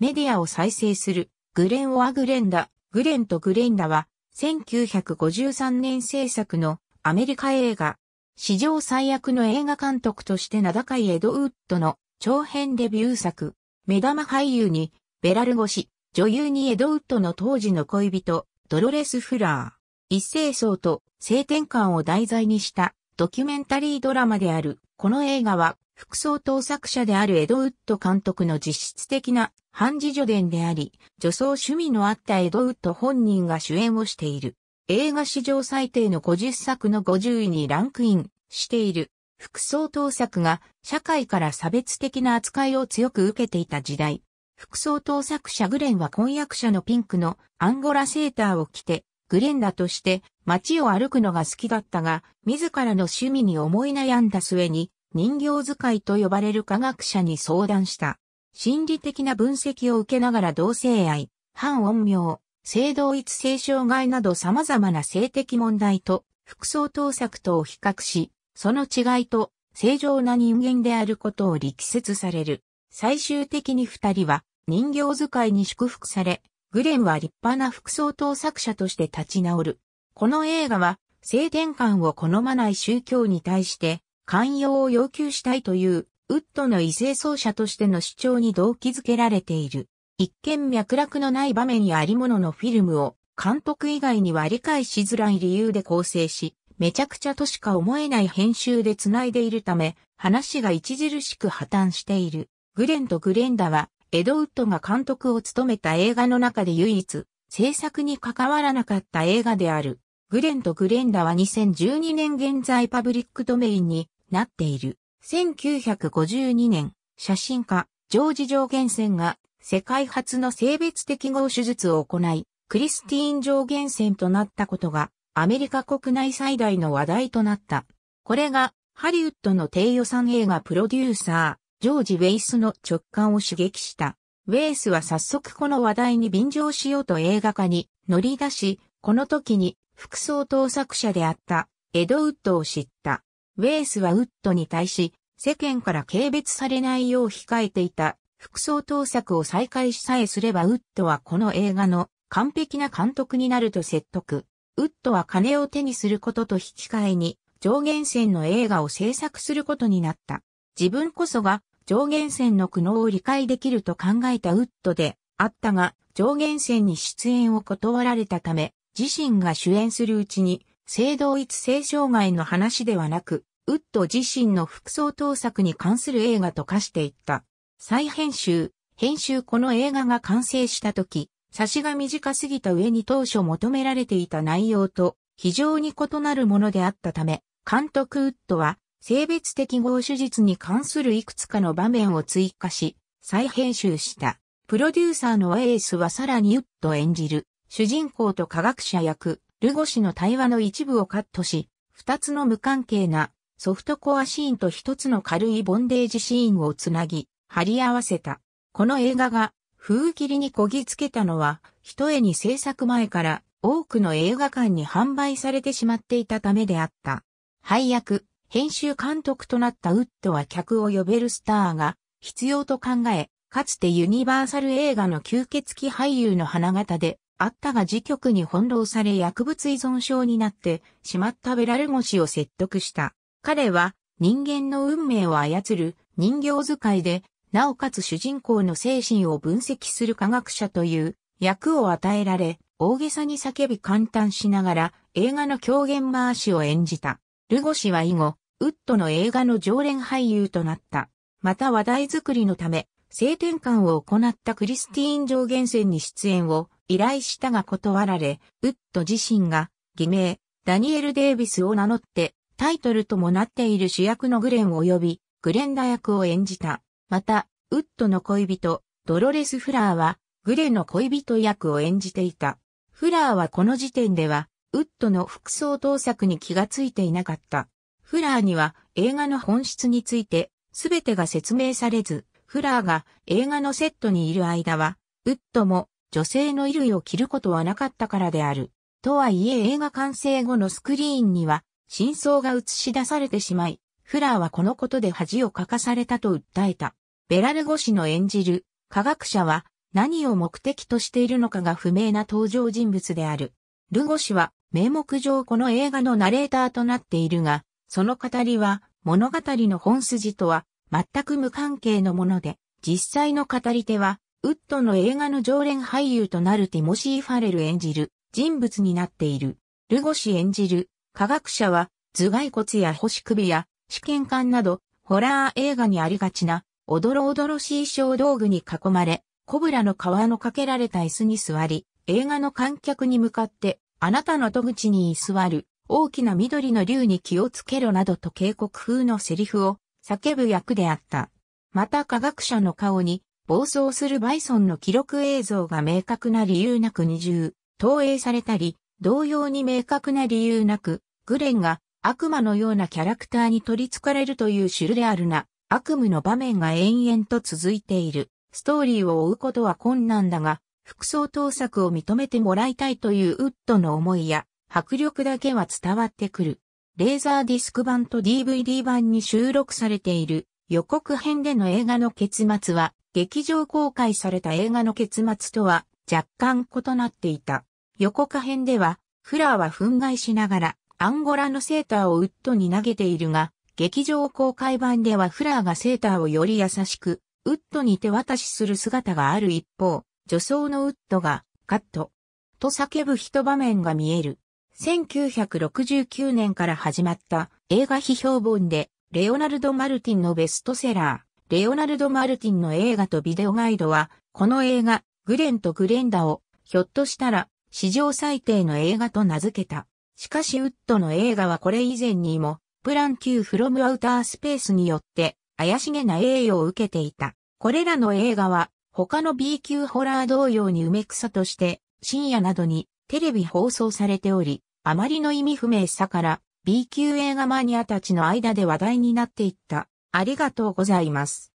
メディアを再生する、グレン・オア・グレンダ、グレンとグレンダは、1953年制作のアメリカ映画、史上最悪の映画監督として名高いエド・ウッドの長編デビュー作、目玉俳優に、ベラルゴシ、女優にエド・ウッドの当時の恋人、ドロレス・フラー、一世相と性転換を題材にしたドキュメンタリードラマである、この映画は、副総統作者であるエドウッド監督の実質的な半自助伝であり、女装趣味のあったエドウッド本人が主演をしている。映画史上最低の50作の50位にランクインしている。服装盗作が社会から差別的な扱いを強く受けていた時代。服装盗作者グレンは婚約者のピンクのアンゴラセーターを着て、グレンダとして街を歩くのが好きだったが、自らの趣味に思い悩んだ末に人形使いと呼ばれる科学者に相談した。心理的な分析を受けながら同性愛、反音名、性同一性障害など様々な性的問題と服装盗作とを比較し、その違いと正常な人間であることを力説される。最終的に二人は人形使いに祝福され、グレンは立派な服装盗作者として立ち直る。この映画は性転換を好まない宗教に対して寛容を要求したいというウッドの異性奏者としての主張に動機づけられている。一見脈絡のない場面やありもののフィルムを監督以外には理解しづらい理由で構成し、めちゃくちゃとしか思えない編集で繋いでいるため、話が著しく破綻している。グレンとグレンダは、エドウッドが監督を務めた映画の中で唯一、制作に関わらなかった映画である。グレンとグレンダは2012年現在パブリックドメインになっている。1952年、写真家、ジョージ・ジョーゲンセンが世界初の性別適合手術を行い、クリスティーン・ジョーゲンセンとなったことがアメリカ国内最大の話題となった。これがハリウッドの低予算映画プロデューサー、ジョージ・ウェイスの直感を刺激した。ウェイスは早速この話題に便乗しようと映画化に乗り出し、この時に副総盗作者であったエド・ウッドを知った。ウェイスはウッドに対し、世間から軽蔑されないよう控えていた服装盗作を再開しさえすればウッドはこの映画の完璧な監督になると説得。ウッドは金を手にすることと引き換えに上限線の映画を制作することになった。自分こそが上限線の苦悩を理解できると考えたウッドであったが上限線に出演を断られたため自身が主演するうちに性同一性障害の話ではなくウッド自身の副総盗作に関する映画と化していった。再編集、編集この映画が完成した時、差しが短すぎた上に当初求められていた内容と非常に異なるものであったため、監督ウッドは性別適合手術に関するいくつかの場面を追加し、再編集した。プロデューサーのエースはさらにウッド演じる、主人公と科学者役、ルゴ氏の対話の一部をカットし、二つの無関係なソフトコアシーンと一つの軽いボンデージシーンをつなぎ、貼り合わせた。この映画が風切りにこぎつけたのは、一重に制作前から多くの映画館に販売されてしまっていたためであった。配役、編集監督となったウッドは客を呼べるスターが必要と考え、かつてユニバーサル映画の吸血鬼俳優の花形であったが自局に翻弄され薬物依存症になってしまったベラルゴ氏を説得した。彼は人間の運命を操る人形使いで、なおかつ主人公の精神を分析する科学者という役を与えられ、大げさに叫び簡単しながら映画の狂言回しを演じた。ルゴ氏は以後、ウッドの映画の常連俳優となった。また話題作りのため、性転換を行ったクリスティーン上限線に出演を依頼したが断られ、ウッド自身が偽名、ダニエル・デイビスを名乗ってタイトルともなっている主役のグレン及びグレンダ役を演じた。また、ウッドの恋人、ドロレス・フラーは、グレンの恋人役を演じていた。フラーはこの時点では、ウッドの服装盗作に気がついていなかった。フラーには映画の本質について、すべてが説明されず、フラーが映画のセットにいる間は、ウッドも女性の衣類を着ることはなかったからである。とはいえ映画完成後のスクリーンには、真相が映し出されてしまい、フラーはこのことで恥をかかされたと訴えた。ベラルゴ氏の演じる科学者は何を目的としているのかが不明な登場人物である。ルゴ氏は名目上この映画のナレーターとなっているが、その語りは物語の本筋とは全く無関係のもので、実際の語り手はウッドの映画の常連俳優となるティモシー・ファレル演じる人物になっている。ルゴ氏演じる科学者は頭蓋骨や星首や試験管などホラー映画にありがちなおどろおどろしい小道具に囲まれ、コブラの皮のかけられた椅子に座り、映画の観客に向かってあなたの戸口に居座る大きな緑の竜に気をつけろなどと警告風のセリフを叫ぶ役であった。また科学者の顔に暴走するバイソンの記録映像が明確な理由なく二重、投影されたり、同様に明確な理由なく、グレンが悪魔のようなキャラクターに取り憑かれるというシュルレアルな悪夢の場面が延々と続いている。ストーリーを追うことは困難だが、服装盗作を認めてもらいたいというウッドの思いや、迫力だけは伝わってくる。レーザーディスク版と DVD 版に収録されている予告編での映画の結末は、劇場公開された映画の結末とは若干異なっていた。予告編では、フラーは憤慨しながら、アンゴラのセーターをウッドに投げているが、劇場公開版ではフラーがセーターをより優しく、ウッドに手渡しする姿がある一方、女装のウッドが、カット、と叫ぶ一場面が見える。1969年から始まった映画批評本で、レオナルド・マルティンのベストセラー、レオナルド・マルティンの映画とビデオガイドは、この映画、グレンとグレンダを、ひょっとしたら、史上最低の映画と名付けた。しかしウッドの映画はこれ以前にも、プラン Q フロムアウタースペースによって、怪しげな栄誉を受けていた。これらの映画は、他の B 級ホラー同様に梅草として、深夜などにテレビ放送されており、あまりの意味不明さから、B 級映画マニアたちの間で話題になっていった。ありがとうございます。